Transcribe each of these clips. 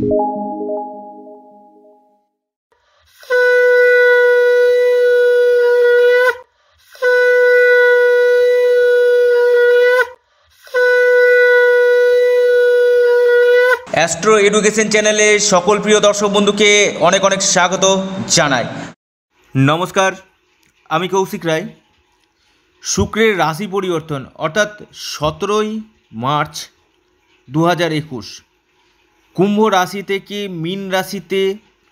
astro education চ্যানেলে সকল প্রিয় দর্শক বন্ধুকে অনেক অনেক স্বাগত জানাই নমস্কার আমি কৌশিক রায় শুক্রের রাশি পরিবর্তন অর্থাৎ সতেরোই মার্চ দু হাজার একুশ কুম্ভ রাশি থেকে মীন রাশিতে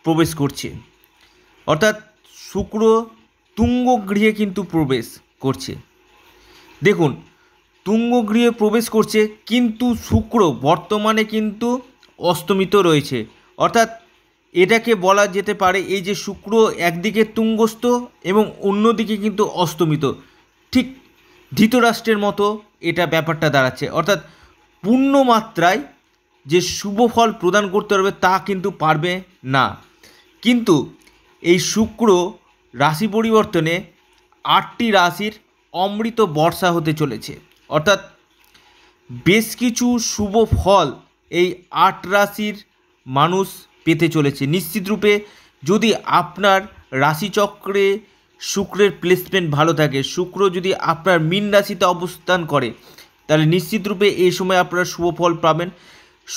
প্রবেশ করছে অর্থাৎ শুক্র তুঙ্গ গৃহে কিন্তু প্রবেশ করছে দেখুন তুঙ্গ গৃহে প্রবেশ করছে কিন্তু শুক্র বর্তমানে কিন্তু অস্তমিত রয়েছে অর্থাৎ এটাকে বলা যেতে পারে এই যে শুক্র একদিকে তুঙ্গস্থ এবং অন্যদিকে কিন্তু অস্তমিত ঠিক ধৃতরাষ্ট্রের মতো এটা ব্যাপারটা দাঁড়াচ্ছে অর্থাৎ পূর্ণ মাত্রায় যে শুভ ফল প্রদান করতে পারবে তা কিন্তু পারবে না কিন্তু এই শুক্র রাশি পরিবর্তনে আটটি রাশির অমৃত বর্ষা হতে চলেছে অর্থাৎ বেশ কিছু শুভ ফল এই আট রাশির মানুষ পেতে চলেছে নিশ্চিতরূপে যদি আপনার রাশিচক্রে শুক্রের প্লেসমেন্ট ভালো থাকে শুক্র যদি আপনার মীন রাশিতে অবস্থান করে তাহলে নিশ্চিতরূপে এই সময় আপনারা শুভ ফল পাবেন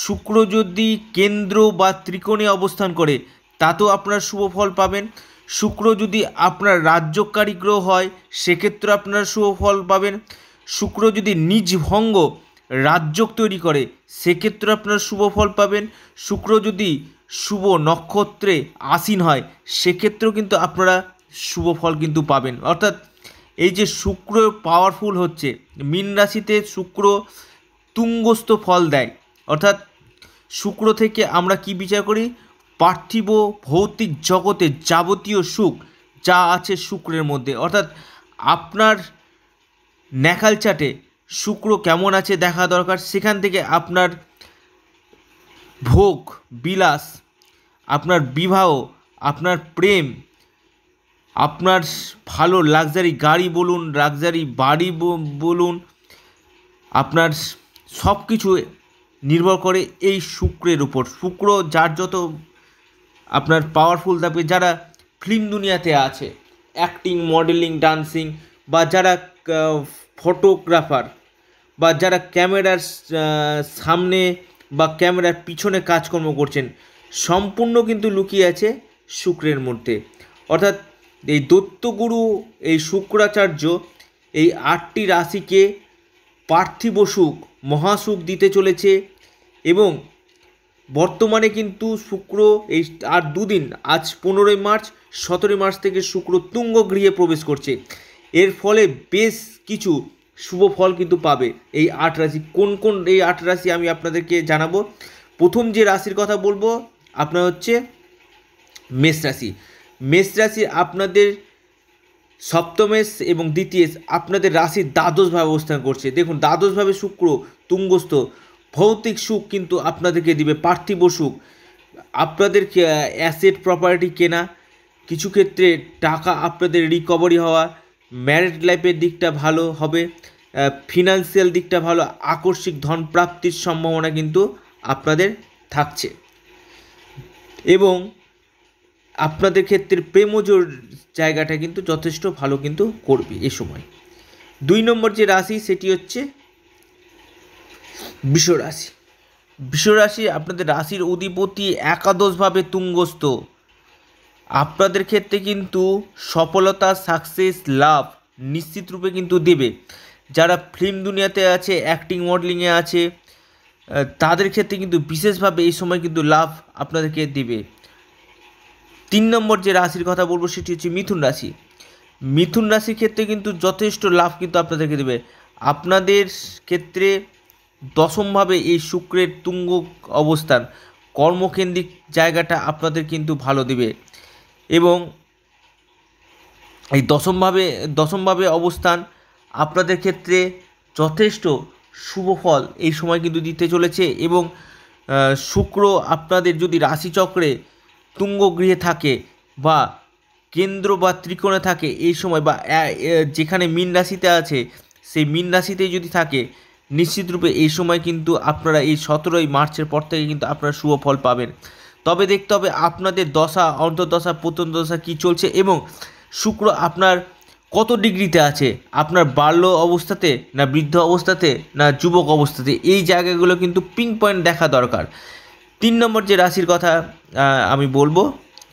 শুক্র যদি কেন্দ্র বা ত্রিকোণে অবস্থান করে তাতেও আপনার শুভ ফল পাবেন শুক্র যদি আপনার রাজ্যকারী গ্রহ হয় সেক্ষেত্রে আপনার শুভ ফল পাবেন শুক্র যদি নিজ ভঙ্গ রাজ্যক তৈরি করে সেক্ষেত্রে আপনার শুভ ফল পাবেন শুক্র যদি শুভ নক্ষত্রে আসীন হয় সেক্ষেত্রেও কিন্তু আপনারা শুভ ফল কিন্তু পাবেন অর্থাৎ এই যে শুক্র পাওয়ারফুল হচ্ছে মীন রাশিতে শুক্র তুঙ্গস্থ ফল দেয় অর্থাৎ শুক্র থেকে আমরা কি বিচার করি পার্থিব ভৌতিক জগতে যাবতীয় সুখ যা আছে শুক্রের মধ্যে অর্থাৎ আপনার ন্যাকাল চাটে শুক্র কেমন আছে দেখা দরকার সেখান থেকে আপনার ভোগ বিলাস আপনার বিবাহ আপনার প্রেম আপনার ভালো লাক্সারি গাড়ি বলুন লাক্সারি বাড়ি বলুন আপনার সব কিছু নির্ভর করে এই শুক্রের উপর শুক্র যার যত আপনার পাওয়ারফুল থাকবে যারা ফিল্ম দুনিয়াতে আছে অ্যাক্টিং মডেলিং ডান্সিং বা যারা ফটোগ্রাফার বা যারা ক্যামেরার সামনে বা ক্যামেরার পিছনে কাজকর্ম করছেন সম্পূর্ণ কিন্তু লুকিয়ে আছে শুক্রের মধ্যে অর্থাৎ এই দত্তগুরু এই শুক্রাচার্য এই আটটি রাশিকে পার্থিব সুখ মহাসুখ দিতে চলেছে এবং বর্তমানে কিন্তু শুক্র এই আর দুদিন আজ পনেরোই মার্চ সতেরোই মার্চ থেকে শুক্র তুঙ্গ গৃহে প্রবেশ করছে এর ফলে বেশ কিছু শুভ ফল কিন্তু পাবে এই আট রাশি কোন কোন এই আট রাশি আমি আপনাদেরকে জানাবো প্রথম যে রাশির কথা বলবো আপনার হচ্ছে মেষ রাশি মেষ রাশি আপনাদের সপ্তমেশ এবং দ্বিতীয় আপনাদের রাশির দ্বাদশভাবে অবস্থান করছে দেখুন দ্বাদশভাবে শুক্র তুঙ্গস্থ ভৌতিক সুখ কিন্তু আপনাদেরকে দিবে পার্থিব সুখ আপনাদের অ্যাসেট প্রপার্টি কেনা কিছু ক্ষেত্রে টাকা আপনাদের রিকভারি হওয়া ম্যারেড লাইফের দিকটা ভালো হবে ফিনান্সিয়াল দিকটা ভালো আকস্মিক ধন প্রাপ্তির সম্ভাবনা কিন্তু আপনাদের থাকছে এবং আপনাদের ক্ষেত্রে প্রেমজোর জায়গাটা কিন্তু যথেষ্ট ভালো কিন্তু করবে এ সময় দুই নম্বর যে রাশি সেটি হচ্ছে বিশ্বরাশি বিশ্বরাশি আপনাদের রাশির অধিপতি একাদশভাবে তুঙ্গস্থ আপনাদের ক্ষেত্রে কিন্তু সফলতা সাকসেস লাভ নিশ্চিত রূপে কিন্তু দেবে যারা ফিল্ম দুনিয়াতে আছে অ্যাক্টিং মডেলিংয়ে আছে তাদের ক্ষেত্রে কিন্তু বিশেষভাবে এই সময় কিন্তু লাভ আপনাদেরকে দেবে তিন নম্বর যে রাশির কথা বলবো সেটি হচ্ছে মিথুন রাশি মিথুন রাশির ক্ষেত্রে কিন্তু যথেষ্ট লাভ কিন্তু আপনাদেরকে দেবে আপনাদের ক্ষেত্রে দশমভাবে এই শুক্রের তুঙ্গ অবস্থান কর্মকেন্দ্রিক জায়গাটা আপনাদের কিন্তু ভালো দেবে এবং এই দশমভাবে দশমভাবে অবস্থান আপনাদের ক্ষেত্রে যথেষ্ট শুভ ফল এই সময় কিন্তু দিতে চলেছে এবং শুক্র আপনাদের যদি রাশিচক্রে তুঙ্গ গৃহে থাকে বা কেন্দ্র বা ত্রিকোণে থাকে এই সময় বা যেখানে মীন রাশিতে আছে সেই মীন রাশিতে যদি থাকে নিশ্চিতরূপে এই সময় কিন্তু আপনারা এই সতেরোই মার্চের পর থেকে কিন্তু আপনারা শুভ ফল পাবেন তবে দেখতে হবে আপনাদের দশা অর্ধদশা প্রত্যন্ত দশা কী চলছে এবং শুক্র আপনার কত ডিগ্রিতে আছে আপনার বাল্য অবস্থাতে না বৃদ্ধ অবস্থাতে না যুবক অবস্থাতে এই জায়গাগুলো কিন্তু পিং পয়েন্ট দেখা দরকার তিন নম্বর যে রাশির কথা আমি বলবো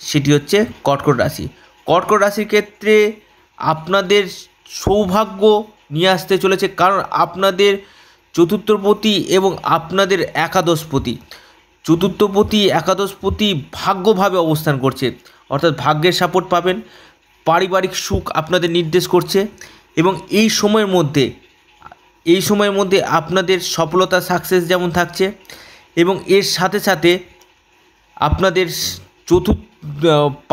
সেটি হচ্ছে কর্কট রাশি কর্কট রাশির ক্ষেত্রে আপনাদের সৌভাগ্য নিয়ে আসতে চলেছে কারণ আপনাদের চতুর্থপতি এবং আপনাদের একাদশপতি চতুর্থপতি একাদশপতি ভাগ্যভাবে অবস্থান করছে অর্থাৎ ভাগ্যের সাপোর্ট পাবেন পারিবারিক সুখ আপনাদের নির্দেশ করছে এবং এই সময়ের মধ্যে এই সময়ের মধ্যে আপনাদের সফলতা সাকসেস যেমন থাকছে এবং এর সাথে সাথে আপনাদের চতুর্থ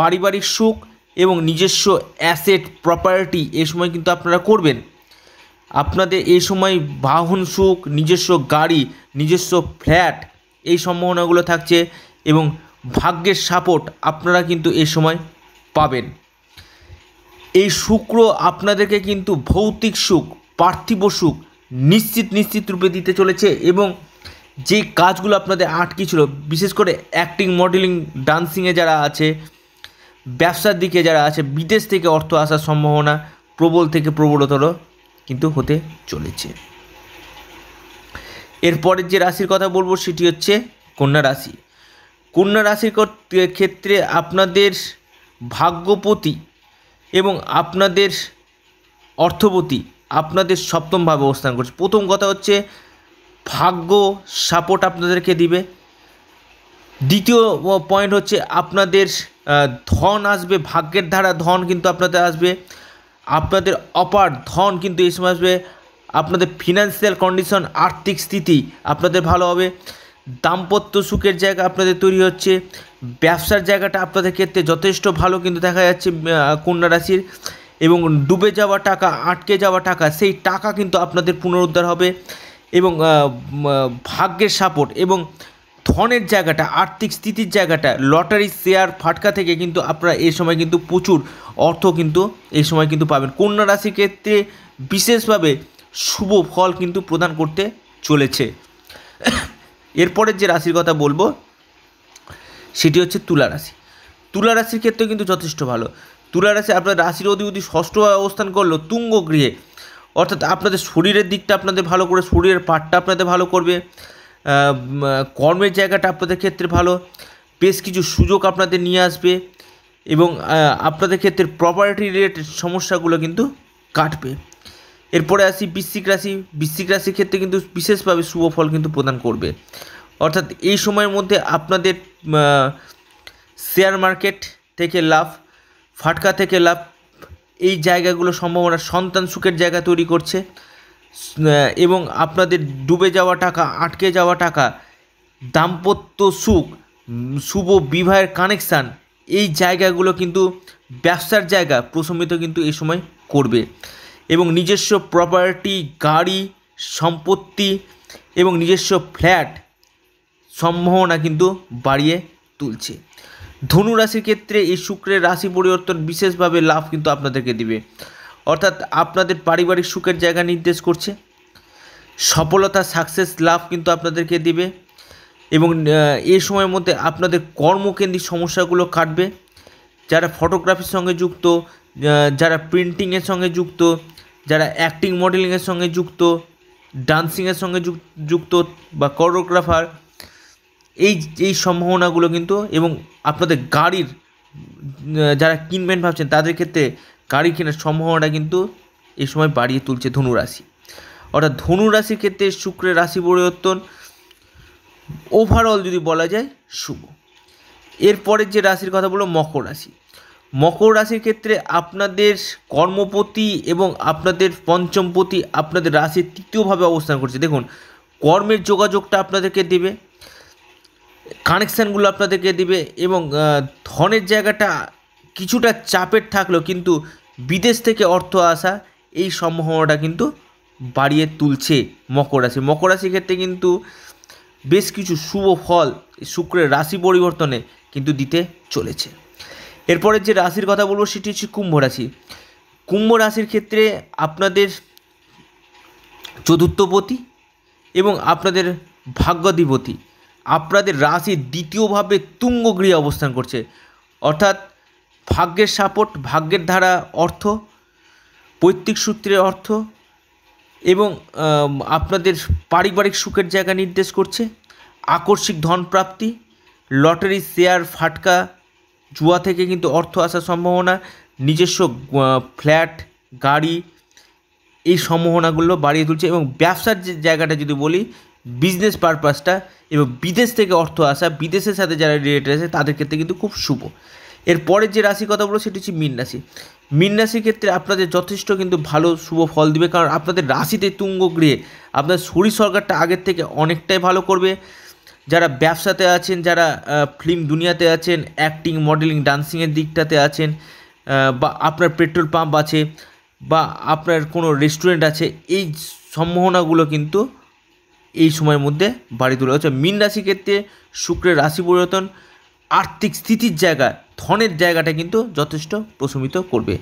পারিবারিক সুখ এবং নিজস্ব অ্যাসেট প্রপার্টি এ সময় কিন্তু আপনারা করবেন আপনাদের এই সময় বাহন সুখ নিজস্ব গাড়ি নিজস্ব ফ্ল্যাট এই সম্ভাবনাগুলো থাকছে এবং ভাগ্যের সাপোর্ট আপনারা কিন্তু এই সময় পাবেন এই শুক্র আপনাদেরকে কিন্তু ভৌতিক সুখ পার্থিব সুখ নিশ্চিত নিশ্চিত রূপে দিতে চলেছে এবং যে কাজগুলো আপনাদের ছিল বিশেষ করে অ্যাক্টিং মডেলিং ডান্সিংয়ে যারা আছে ব্যবসার দিকে যারা আছে বিদেশ থেকে অর্থ আসার সম্ভাবনা প্রবল থেকে প্রবলতর কিন্তু হতে চলেছে এরপরের যে রাশির কথা বলবো সেটি হচ্ছে কন্যা রাশি কন্যা রাশির ক্ষেত্রে আপনাদের ভাগ্যপতি এবং আপনাদের অর্থপতি আপনাদের সপ্তমভাবে অবস্থান করছে প্রথম কথা হচ্ছে ভাগ্য সাপোর্ট আপনাদেরকে দিবে দ্বিতীয় পয়েন্ট হচ্ছে আপনাদের ধন আসবে ভাগ্যের ধারা ধন কিন্তু আপনাদের আসবে আপনাদের অপার ধন কিন্তু এই সময় আসবে আপনাদের ফিনান্সিয়াল কন্ডিশন আর্থিক স্থিতি আপনাদের ভালো হবে দাম্পত্য সুখের জায়গা আপনাদের তৈরি হচ্ছে ব্যবসার জায়গাটা আপনাদের ক্ষেত্রে যথেষ্ট ভালো কিন্তু দেখা যাচ্ছে কন্যা রাশির এবং ডুবে যাওয়া টাকা আটকে যাওয়া টাকা সেই টাকা কিন্তু আপনাদের পুনরুদ্ধার হবে এবং ভাগ্যের সাপোর্ট এবং ধনের জায়গাটা আর্থিক স্থিতির জায়গাটা লটারি শেয়ার ফাটকা থেকে কিন্তু আপনারা এই সময় কিন্তু প্রচুর অর্থ কিন্তু এই সময় কিন্তু পাবেন কন্যা রাশির ক্ষেত্রে বিশেষভাবে শুভ ফল কিন্তু প্রদান করতে চলেছে এরপরের যে রাশির কথা বলবো সেটি হচ্ছে তুলা রাশি তুলা রাশির ক্ষেত্রে কিন্তু যথেষ্ট ভালো তুলা রাশি আপনার রাশির অধিপতি ষষ্ঠ অবস্থান করলো তুঙ্গ গৃহে অর্থাৎ আপনাদের শরীরের দিকটা আপনাদের ভালো করে শরীরের পাটটা আপনাদের ভালো করবে কর্মের জায়গাটা আপনাদের ক্ষেত্রে ভালো বেশ কিছু সুযোগ আপনাদের নিয়ে আসবে এবং আপনাদের ক্ষেত্রে প্রপার্টি রিলেটেড সমস্যাগুলো কিন্তু কাটবে এরপরে আসি বৃশ্চিক রাশি বৃশ্চিক রাশির ক্ষেত্রে কিন্তু বিশেষভাবে শুভ ফল কিন্তু প্রদান করবে অর্থাৎ এই সময়ের মধ্যে আপনাদের শেয়ার মার্কেট থেকে লাভ ফাটকা থেকে লাভ এই জায়গাগুলো সম্ভাবনা সন্তান সুখের জায়গা তৈরি করছে এবং আপনাদের ডুবে যাওয়া টাকা আটকে যাওয়া টাকা দাম্পত্য সুখ শুভ বিবাহের কানেকশান এই জায়গাগুলো কিন্তু ব্যবসার জায়গা প্রশমিত কিন্তু এই সময় করবে এবং নিজস্ব প্রপার্টি গাড়ি সম্পত্তি এবং নিজস্ব ফ্ল্যাট সম্ভাবনা কিন্তু বাড়িয়ে তুলছে ধনু রাশির ক্ষেত্রে এই শুক্রের রাশি পরিবর্তন বিশেষভাবে লাভ কিন্তু আপনাদেরকে দিবে অর্থাৎ আপনাদের পারিবারিক সুখের জায়গা নির্দেশ করছে সফলতা সাকসেস লাভ কিন্তু আপনাদেরকে দিবে এবং এই সময়ের মধ্যে আপনাদের কর্মকেন্দ্রিক সমস্যাগুলো কাটবে যারা ফটোগ্রাফির সঙ্গে যুক্ত যারা প্রিন্টিংয়ের সঙ্গে যুক্ত যারা অ্যাক্টিং মডেলিংয়ের সঙ্গে যুক্ত ডান্সিংয়ের সঙ্গে যুক্ত বা কোরিওগ্রাফার এই এই সম্ভাবনাগুলো কিন্তু এবং আপনাদের গাড়ির যারা কিনবেন ভাবছেন তাদের ক্ষেত্রে গাড়ি কেনার সম্ভাবনা কিন্তু এই সময় বাড়িয়ে তুলছে ধনুরাশি অর্থাৎ ধনুরাশির ক্ষেত্রে শুক্রের রাশি পরিবর্তন ওভারঅল যদি বলা যায় শুভ এরপরের যে রাশির কথা বলো মকর রাশি মকর রাশির ক্ষেত্রে আপনাদের কর্মপতি এবং আপনাদের পঞ্চমপতি আপনাদের রাশির তৃতীয়ভাবে অবস্থান করছে দেখুন কর্মের যোগাযোগটা আপনাদেরকে দেবে কানেকশানগুলো আপনাদেরকে দিবে এবং ধনের জায়গাটা কিছুটা চাপের থাকলেও কিন্তু বিদেশ থেকে অর্থ আসা এই সম্ভাবনাটা কিন্তু বাড়িয়ে তুলছে মকর রাশি মকর রাশির ক্ষেত্রে কিন্তু বেশ কিছু শুভ ফল শুক্রের রাশি পরিবর্তনে কিন্তু দিতে চলেছে এরপরে যে রাশির কথা বলবো সেটি হচ্ছে কুম্ভ রাশি কুম্ভ রাশির ক্ষেত্রে আপনাদের চতুর্থপতি এবং আপনাদের ভাগ্যাধিপতি আপনাদের রাশির দ্বিতীয়ভাবে তুঙ্গগৃহে অবস্থান করছে অর্থাৎ ভাগ্যের সাপোর্ট ভাগ্যের ধারা অর্থ পৈতৃক সূত্রে অর্থ এবং আপনাদের পারিবারিক সুখের জায়গা নির্দেশ করছে আকস্মিক ধনপ্রাপ্তি লটারি শেয়ার ফাটকা জুয়া থেকে কিন্তু অর্থ আসার সম্ভাবনা নিজস্ব ফ্ল্যাট গাড়ি এই সম্ভাবনাগুলো বাড়িয়ে তুলছে এবং ব্যবসার যে জায়গাটা যদি বলি বিজনেস পারপাসটা এবং বিদেশ থেকে অর্থ আসা বিদেশের সাথে যারা রিলেটেড আছে তাদের ক্ষেত্রে কিন্তু খুব শুভ এর পরের যে রাশি কথা বলবো সেটি হচ্ছে মীন রাশি মীন রাশির ক্ষেত্রে আপনাদের যথেষ্ট কিন্তু ভালো শুভ ফল দিবে কারণ আপনাদের রাশিতে তুঙ্গ গৃহে আপনার শরীর সরকারটা আগের থেকে অনেকটাই ভালো করবে যারা ব্যবসাতে আছেন যারা ফিল্ম দুনিয়াতে আছেন অ্যাক্টিং মডেলিং ডান্সিংয়ের দিকটাতে আছেন বা আপনার পেট্রোল পাম্প আছে বা আপনার কোনো রেস্টুরেন্ট আছে এই সম্ভাবনাগুলো কিন্তু এই সময়ের মধ্যে বাড়ি তুলে হচ্ছে মীন রাশির ক্ষেত্রে শুক্রের রাশি পরিবর্তন আর্থিক স্থিতির জায়গায় ধনের জায়গাটা কিন্তু যথেষ্ট প্রশমিত করবে